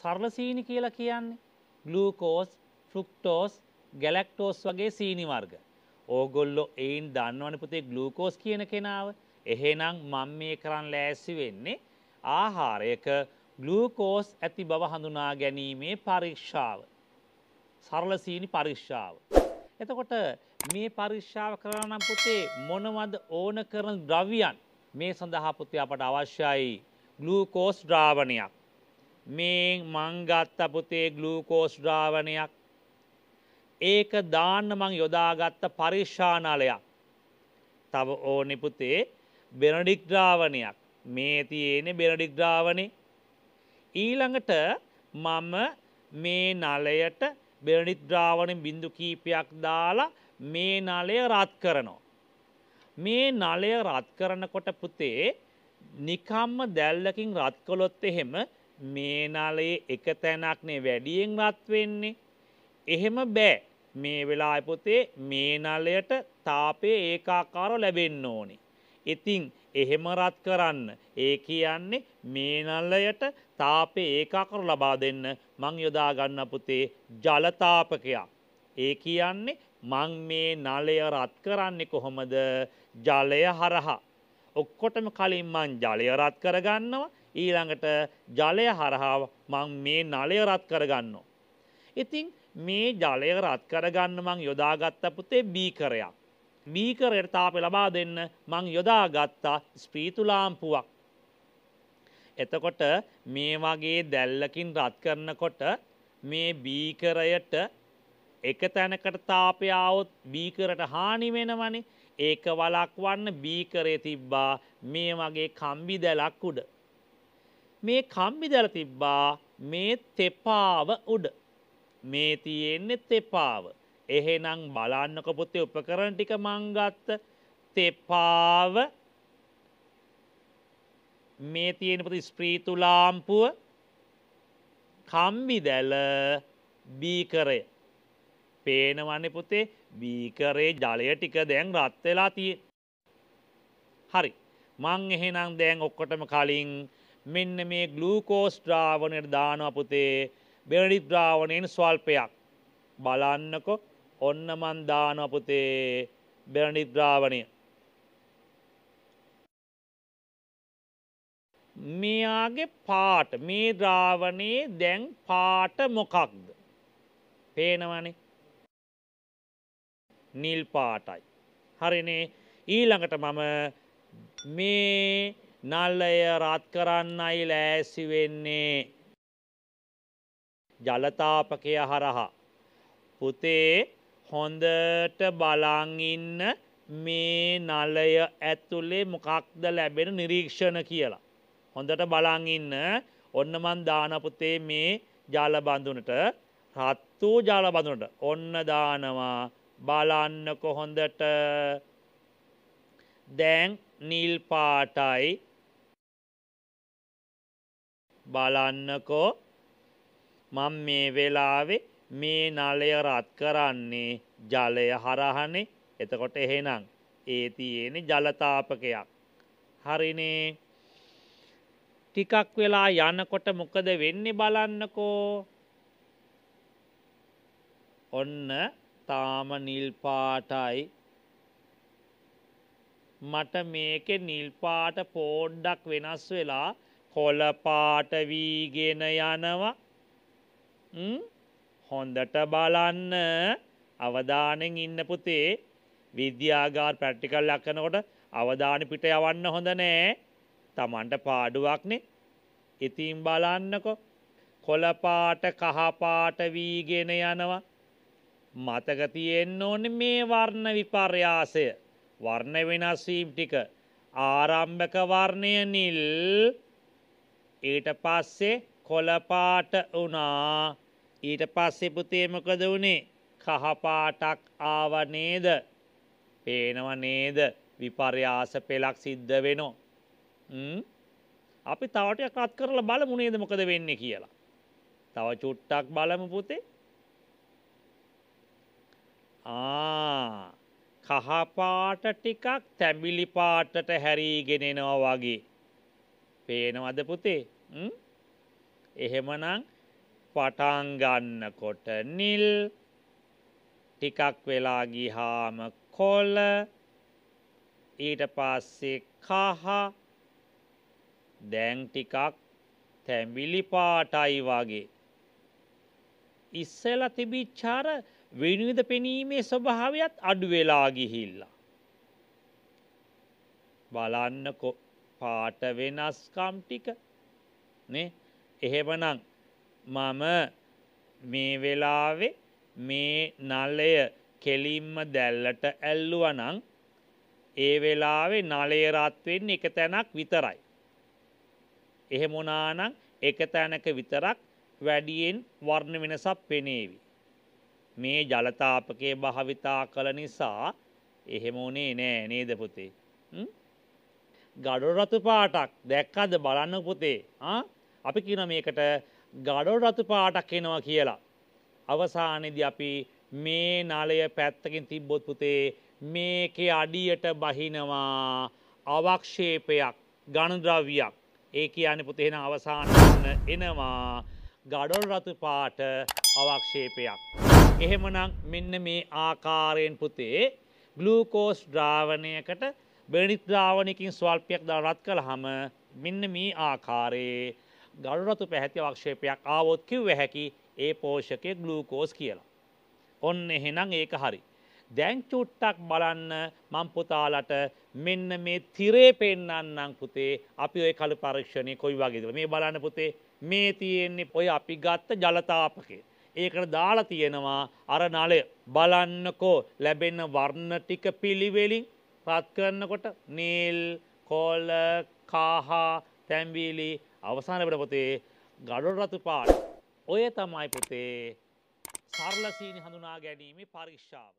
සරලසීනි කියලා කියන්නේ ගලූකෝස් ෆෘක්ටෝස් ගැලක්ටෝස් වගේ සීනි වර්ග. ඕගොල්ලෝ එයින් දන්නවන පුතේ ගලූකෝස් කියන කෙනාව එහෙනම් මම මේ කරන්න ලෑස්ති වෙන්නේ ආහාරයක ගලූකෝස් ඇති බව හඳුනා ගැනීමේ පරීක්ෂාව. සරලසීනි පරීක්ෂාව. එතකොට මේ පරිශ්ෂාව කරනම් පුතේ මොනවද ඕන කරන ද්‍රව්‍යන් මේ සඳහා පුතේ අපට අවශ්‍යයි ගලූකෝස් ද්‍රාවණයක්. මේ මංගත්ත පුතේ ගලූකෝස් ද්‍රාවණයක් ඒක දාන්න මං යොදාගත්ත පරිශ්ෂානලයක් තව ඕනෙ පුතේ බෙනඩික් ද්‍රාවණයක් මේ තියෙනෙ බෙනඩික් ද්‍රාවණේ ඊළඟට මම මේ නලයට බෙනඩික් ද්‍රාවණින් බිඳු කීපයක් දාලා මේ නලය රත් කරනවා මේ නලය රත් කරනකොට පුතේ නිකම්ම දැල්ලකින් රත් කළොත් එහෙම මේ නලයේ එක තැනක්නේ වැඩියෙන් රත් වෙන්නේ. එහෙම බෑ. මේ වෙලාවේ පුතේ මේ නලයට තාපය ඒකාකාරව ලැබෙන්න ඕනේ. ඉතින් එහෙම රත් කරන්න ඒ කියන්නේ මේ නලයට තාපය ඒකාකාරව ලබා දෙන්න මං යොදා ගන්න පුතේ ජල තාපකයක්. ඒ කියන්නේ මං මේ නලය රත් කරන්නේ කොහොමද? ජලය හරහා. ඔක්කොටම කලින් මං ජලය රත් කරගන්නවා. ඊළඟට ජලය හරහා මං මේ නලය රත් කරගන්නවා. ඉතින් මේ ජලය රත් කරගන්න මං යොදාගත්ත පුතේ බීකරයක්. බීකරයට තාප ලබා දෙන්න මං යොදාගත්තා ස්ප්‍රීතුලාම්පුවක්. එතකොට මේ වගේ දැල්ලකින් රත් කරනකොට මේ බීකරයට එක තැනකට තාපය આવොත් බීකරට හානි වෙනවනේ ඒක වලක්වන්න බීකරේ තිබ්බා මේ වගේ කම්බි දැලක් උඩ මේ කම්බිදල තිබ්බා මේ තෙපාව උඩ. මේ තියෙන්නේ තෙපාව. එහෙනම් බලන්නක පුතේ උපකරණ ටික මං ගත්ත තෙපාව මේ තියෙන පුතේ ස්ප්‍රීතු ලාම්පුව කම්බිදැල බීකරය. පේනවන්නේ පුතේ බීකරේ ජලය ටික දැන් රත් වෙලා තියෙන්නේ. හරි. මං එහෙනම් දැන් ඔක්කොටම කලින් මෙන්න මේ ගලූකෝස් ද්‍රාවණයට දානවා පුතේ බෙනඩික් ද්‍රාවණයෙන් ස්වල්පයක් බලන්නකො ඔන්න මන් දානවා පුතේ බෙනඩික් ද්‍රාවණය මෙයාගේ පාට මේ ද්‍රාවණයේ දැන් පාට මොකක්ද පේනවනේ නිල් පාටයි හරිනේ ඊළඟට මම මේ නල්ලය රත් කරන්නයි ලෑසි වෙන්නේ. ජලතාපකය හරහා. පුතේ හොඳට බලංඉන්න මේ නලය ඇතුලේ මොකක්ද ලැබෙන නිරීක්ෂණ කියලා. හොඳට බලංඉන්න ඔන්න මන් දානපුතේ මේ ජාලබඳුනට රත් වූ ජාලබඳුනට ඔන්න දානවා බලන්න කොහොඳට දැන් නිල් පාටයි බලන්නකෝ මම මේ වෙලාවේ මේ නලය රත් කරන්නේ ජලය හරහනේ එතකොට එහෙනම් ඒ තියෙන ජලතාපකයක් හරිනේ ටිකක් වෙලා යනකොට මොකද වෙන්නේ බලන්නකෝ ඔන්න තාම නිල් පාටයි මට මේකේ නිල් පාට පොඩ්ඩක් වෙනස් වෙලා කොලපාට වීගෙන යනවා හොඳට බලන්න අවධානෙන් ඉන්න පුතේ විද්‍යාගාර ප්‍රැක්ටිකල් ලක්කනකොට අවධානි පිට යවන්න හොඳ නෑ තමන්ට පාඩුවක්නේ ඉතින් බලන්නකො කොලපාට කහපාට වීගෙන යනවා මතක තියෙන්න ඕනේ මේ වර්ණ විපර්යාසය වර්ණ වෙනස්වීම් ටික ආරම්භක වර්ණය නිල් ඊට පස්සේ කොළපාට වුණා ඊට පස්සේ පුතේ මොකද වුණේ කහපාටක් ආව නේද පේනව නේද විපර්යාස පෙලක් සිද්ධ වෙනෝ අපි තවට කත් කරලා බලමු නේද මොකද වෙන්නේ කියලා තව චුට්ටක් බලමු පුතේ ආ කහපාට ටිකක් තැඹිලි පාටට හැරීගෙන එනවා වගේ පේනවද පුතේ? එහෙමනම් පටන් ගන්නකොට නිල් ටිකක් වෙලා ගියාම කොළ ඊට පස්සේ කහ දැන් ටිකක් තැඹිලි පාටයි වගේ ඉස්සෙලා තිබිච්ච අර විනිවිද පෙනීමේ ස්වභාවයත් අඩු වෙලා ගිහිල්ලා බලන්නකෝ පාට වෙනස්කම් ටික නේ එහෙමනම් මම මේ වෙලාවේ මේ නලය කෙලින්ම දැල්ලට ඇල්ලුවා නම් ඒ වෙලාවේ නලය රත් වෙන්නේ එක තැනක් විතරයි. එහෙම වුණා නම් එක තැනක විතරක් වැඩියෙන් වර්ණ වෙනසක් පෙනේවි. මේ ජලතාපකයේ භාවිතා කළ නිසා එහෙම උනේ නෑ නේද පුතේ? හ්ම් ගඩොරතු පාටක් දැක්කද බලන්න පුතේ අපි කියන මේකට ගඩොරතු පාටක් එනවා කියලා. අවසානෙදි අපි මේ නලය පැත්තකින් තිබ්බොත් පුතේ මේකේ අඩියට බහිනවා අවක්ෂේපයක් ගණද්‍රව්‍යයක් ඒ කියන පුතේන අවසාන එනවා ගඩොල් රතු පාට අවක්ෂේපයක්. එහෙමනම් මෙන්න මේ ආකාරයෙන් පුතේ ගලූකෝස් ද්‍රාවණයකට බෙනිත් ද්‍රාවණයකින් ස්වල්පයක් දාලා රත් කළාම මෙන්න මේ ආකාරයේ ගල් රතු පැහැති අවක්ෂේපයක් ආවොත් කිව්ව හැකි ඒ පෝෂකයේ ග්ලූකෝස් කියලා. ඔන්න එහෙනම් ඒක හරි. දැන් චුට්ටක් බලන්න මං පුතාලට මෙන්න මේ තිරේ පෙන්නන්නම් පුතේ අපි ওই කළු පරීක්ෂණය කොයි වගේද මේ බලන්න පුතේ මේ තියෙන්නේ ඔය අපි ගත්ත ජලතාපකේ. ඒකට දාලා තියෙනවා අර නලය බලන්නකෝ ලැබෙන වර්ණ ටික පිළිවෙලින් රත් කරනකොට නිල් කෝල්ල කාහා තැම්බීලි අවසානකට පොතේ ගඩොල් රතු පාට ඔය තමයි පොතේ සරල සීනි හඳුනා ගැනීමේ පරීක්ෂාව